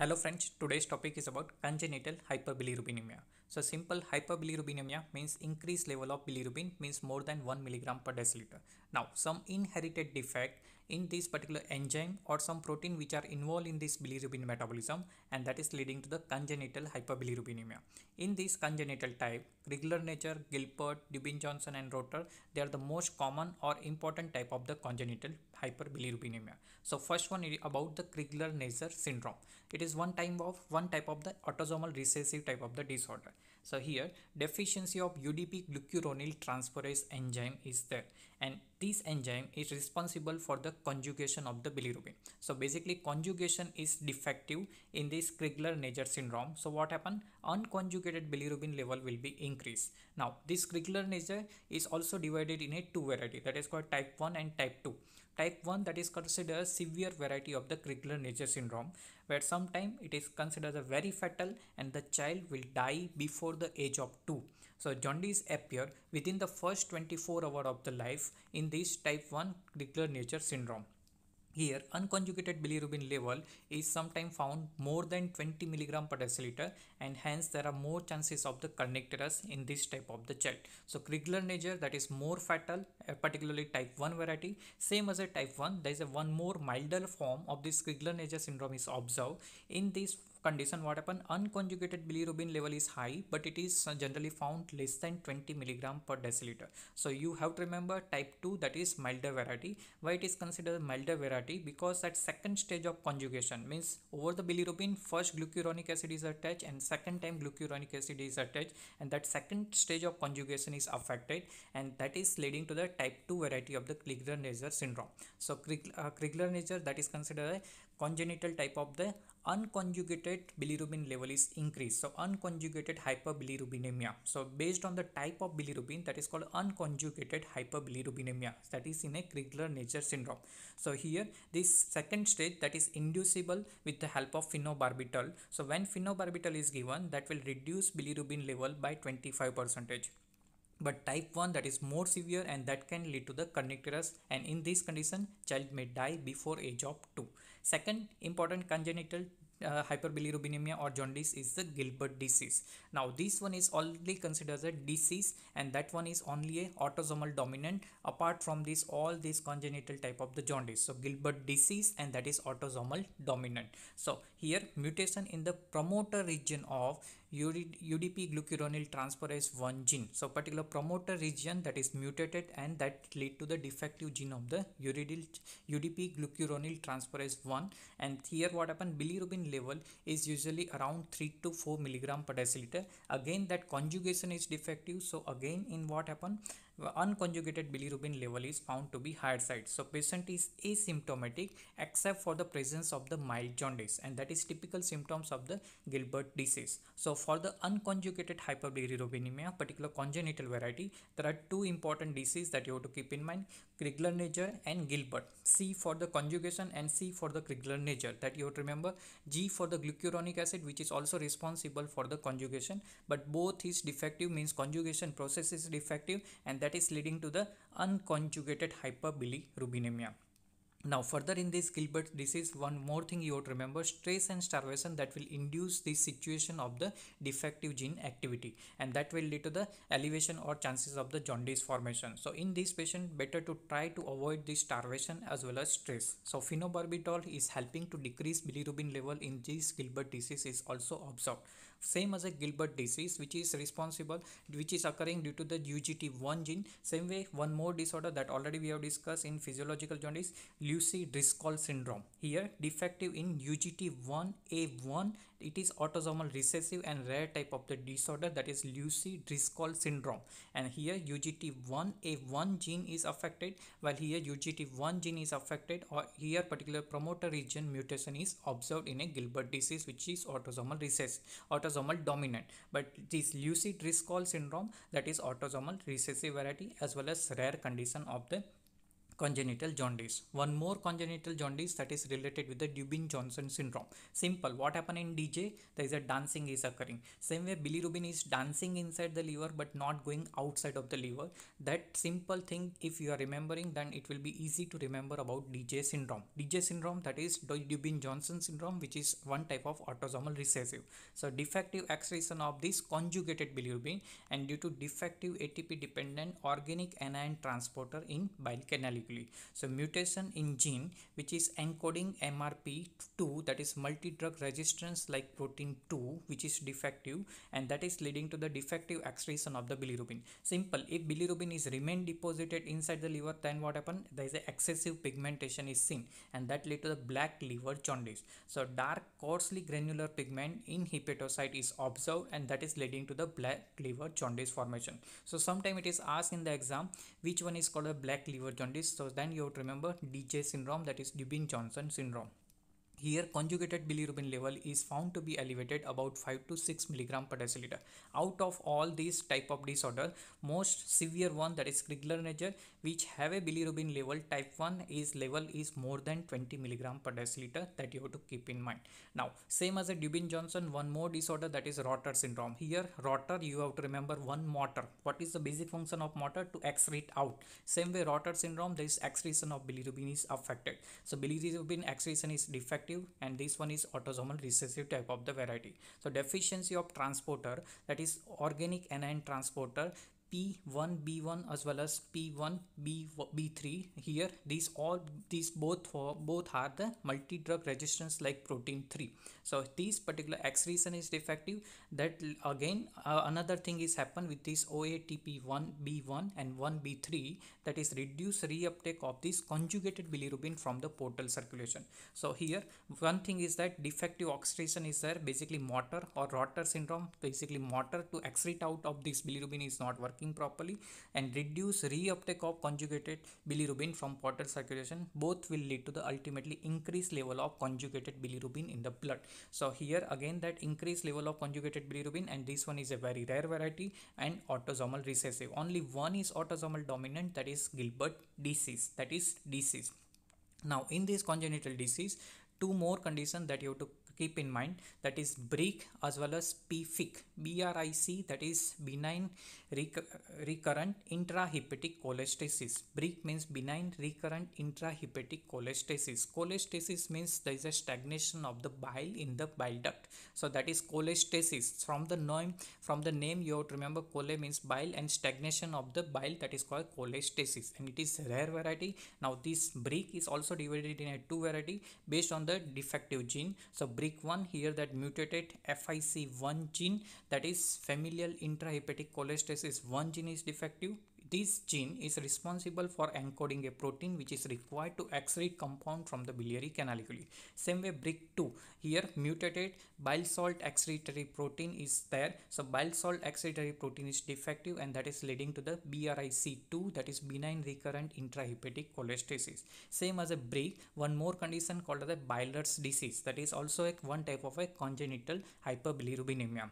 Hello friends, today's topic is about congenital hyperbilirubinemia. So simple hyperbilirubinemia means increased level of bilirubin means more than 1 milligram per deciliter. Now some inherited defect in this particular enzyme or some protein which are involved in this bilirubin metabolism and that is leading to the congenital hyperbilirubinemia. In this congenital type, regular nature, Gilbert, Dubin-Johnson and Rotter, they are the most common or important type of the congenital hyperbilirubinemia. So first one is about the Krigler-Naser syndrome. It is one type of one type of the autosomal recessive type of the disorder. So here deficiency of UDP glucuronyl transferase enzyme is there and this enzyme is responsible for the conjugation of the bilirubin. So basically conjugation is defective in this Krigler-Nager syndrome. So what happened? Unconjugated bilirubin level will be increased. Now this Krigler-Nager is also divided in a two variety that is called type 1 and type 2. Type 1 that is considered severe variety of the crigler nature syndrome where sometimes it is considered very fatal and the child will die before the age of 2. So jaundice appear within the first 24 hour of the life in this type 1 crigler nature syndrome. Here, unconjugated bilirubin level is sometimes found more than 20 mg per deciliter and hence there are more chances of the connectors in this type of the child. So Krigler nature that is more fatal, uh, particularly type 1 variety. Same as a type 1, there is a one more milder form of this Krigler nature syndrome is observed. In this condition what happen unconjugated bilirubin level is high but it is generally found less than 20 milligram per deciliter so you have to remember type 2 that is milder variety why it is considered milder variety because that second stage of conjugation means over the bilirubin first glucuronic acid is attached and second time glucuronic acid is attached and that second stage of conjugation is affected and that is leading to the type 2 variety of the Krigler-Najjar syndrome so uh, Krigler-Najjar that is considered a congenital type of the unconjugated bilirubin level is increased. So unconjugated hyperbilirubinemia. So based on the type of bilirubin that is called unconjugated hyperbilirubinemia that is in a Krigler nature syndrome. So here this second stage that is inducible with the help of phenobarbital. So when phenobarbital is given that will reduce bilirubin level by 25 percentage but type 1 that is more severe and that can lead to the connectors and in this condition child may die before age of 2 second important congenital uh, hyperbilirubinemia or jaundice is the Gilbert disease. Now this one is only considered a disease and that one is only a autosomal dominant apart from this all these congenital type of the jaundice. So Gilbert disease and that is autosomal dominant. So here mutation in the promoter region of UDP glucuronyl transferase 1 gene. So particular promoter region that is mutated and that lead to the defective gene of the UDP glucuronyl transferase 1 and here what happened bilirubin level is usually around 3 to 4 milligram per deciliter. Again that conjugation is defective so again in what happened unconjugated bilirubin level is found to be higher side. So patient is asymptomatic except for the presence of the mild jaundice and that is typical symptoms of the Gilbert disease. So for the unconjugated hyperbilirubinemia, particular congenital variety, there are two important diseases that you have to keep in mind, Krigler-Nager and Gilbert. C for the conjugation and C for the Krigler-Nager that you have to remember. G for the glucuronic acid which is also responsible for the conjugation but both is defective means conjugation process is defective and that that is leading to the unconjugated hyperbilirubinemia. Now further in this Gilbert disease, one more thing you have to remember, stress and starvation that will induce the situation of the defective gene activity and that will lead to the elevation or chances of the jaundice formation. So in this patient, better to try to avoid the starvation as well as stress. So phenobarbital is helping to decrease bilirubin level in this Gilbert disease is also observed same as a Gilbert disease which is responsible which is occurring due to the UGT1 gene same way one more disorder that already we have discussed in physiological jaundice Lucy Driscoll syndrome here defective in UGT1A1 it is autosomal recessive and rare type of the disorder that is Lucy Driscoll syndrome. And here UGT1A1 gene is affected while here UGT1 gene is affected or here particular promoter region mutation is observed in a Gilbert disease which is autosomal recessive, autosomal dominant. But this Lucy Driscoll syndrome that is autosomal recessive variety as well as rare condition of the congenital jaundice. One more congenital jaundice that is related with the Dubin-Johnson syndrome. Simple, what happened in DJ? There is a dancing is occurring. Same way bilirubin is dancing inside the liver but not going outside of the liver. That simple thing if you are remembering then it will be easy to remember about DJ syndrome. DJ syndrome that is Dubin-Johnson syndrome which is one type of autosomal recessive. So defective excretion of this conjugated bilirubin and due to defective ATP dependent organic anion transporter in bile canaliculi specifically. So mutation in gene which is encoding MRP2 that is multi-drug resistance like protein 2 which is defective and that is leading to the defective excretion of the bilirubin. Simple if bilirubin is remain deposited inside the liver then what happen there is a excessive pigmentation is seen and that lead to the black liver jaundice. So dark coarsely granular pigment in hepatocyte is observed and that is leading to the black liver jaundice formation. So sometime it is asked in the exam which one is called a black liver jaundice so then you have to remember dj syndrome that is dubin johnson syndrome here conjugated bilirubin level is found to be elevated about 5 to 6 mg per deciliter. Out of all these type of disorder, most severe one that is Krigler-Nager which have a bilirubin level type 1 is level is more than 20 mg per deciliter that you have to keep in mind. Now same as a Dubin-Johnson one more disorder that is Rotter syndrome. Here Rotter you have to remember one motor. What is the basic function of motor? To excrete out. Same way Rotter syndrome there is excretion of bilirubin is affected. So bilirubin excretion is defective active and this one is autosomal recessive type of the variety so deficiency of transporter that is organic anion transporter P1 B1 as well as P1 B B3 here these all these both for both are the multi drug resistance like protein 3 so this particular excretion is defective that again uh, another thing is happen with this OATP1 B1 and 1 B3 that is reduce reuptake of this conjugated bilirubin from the portal circulation so here one thing is that defective oxidation is there basically motor or rotter syndrome basically motor to excrete out of this bilirubin is not working working properly and reduce reuptake of conjugated bilirubin from portal circulation both will lead to the ultimately increased level of conjugated bilirubin in the blood so here again that increased level of conjugated bilirubin and this one is a very rare variety and autosomal recessive only one is autosomal dominant that is gilbert disease that is disease now in this congenital disease two more conditions that you have to keep in mind that is BRIC as well as PFIC, BRIC that is benign recurrent intrahepatic cholestasis. BRIC means benign recurrent intrahepatic cholestasis. Cholestasis means there is a stagnation of the bile in the bile duct. So that is cholestasis. From the name, from the name you have to remember chole means bile and stagnation of the bile that is called cholestasis and it is rare variety. Now this BRIC is also divided in a two variety based on the defective gene. So BRIC one here that mutated FIC1 gene that is familial intrahepatic cholestasis 1 gene is defective this gene is responsible for encoding a protein which is required to excrete compound from the biliary canaliculi. Same way BRIC2 here mutated bile salt excretory protein is there. So bile salt excretory protein is defective and that is leading to the BRIC2 that is benign recurrent intrahepatic cholestasis. Same as a BRIC one more condition called as Biler's disease that is also a, one type of a congenital hyperbilirubinemia.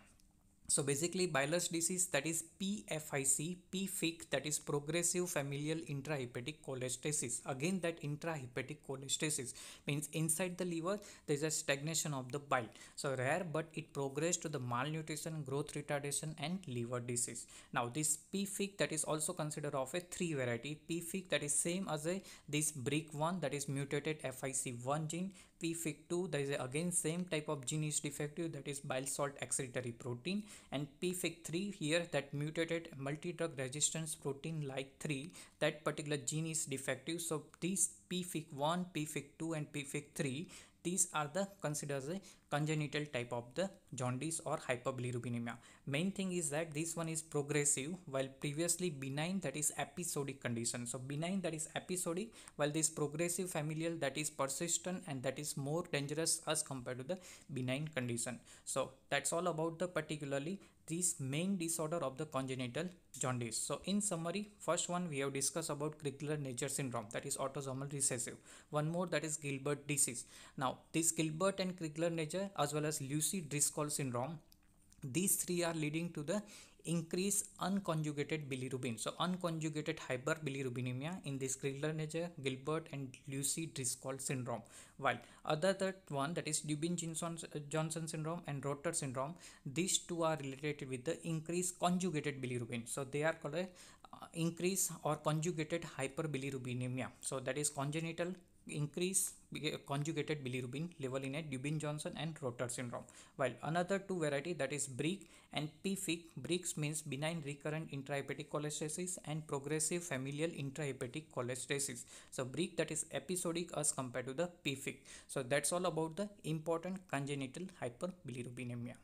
So basically Byler's disease that is PFIC, PFIC that is progressive familial intrahepatic cholestasis. Again that intrahepatic cholestasis means inside the liver there is a stagnation of the bile. So rare but it progresses to the malnutrition, growth retardation and liver disease. Now this PFIC that is also considered of a three variety. PFIC that is same as a this BRIC1 that is mutated FIC1 gene PFIC2 that is again same type of gene is defective that is bile salt excretory protein and PFIC3 here that mutated multi-drug resistance protein like 3 that particular gene is defective so these PFIC1, PFIC2 and PFIC3 these are the considered as a congenital type of the jaundice or hyperbilirubinemia. Main thing is that this one is progressive while previously benign that is episodic condition. So benign that is episodic while this progressive familial that is persistent and that is more dangerous as compared to the benign condition. So that's all about the particularly these main disorder of the congenital jaundice. So in summary, first one we have discussed about crigler nature syndrome that is autosomal recessive. One more that is Gilbert disease. Now this Gilbert and crigler nature as well as Lucy Driscoll syndrome these three are leading to the increase unconjugated bilirubin. So unconjugated hyperbilirubinemia in this Griller-Nager, Gilbert and Lucy Driscoll syndrome. While other that one that is Dubin-Johnson syndrome and Rotor syndrome, these two are related with the increased conjugated bilirubin. So they are called a, uh, increase or conjugated hyperbilirubinemia. So that is congenital increase conjugated bilirubin level in a Dubin-Johnson and Rotor syndrome. While another two variety that is BRIC and PFIC, BRICS means benign recurrent intrahepatic cholestasis and progressive familial intrahepatic cholestasis. So BRIC that is episodic as compared to the PFIC. So that's all about the important congenital hyperbilirubinemia.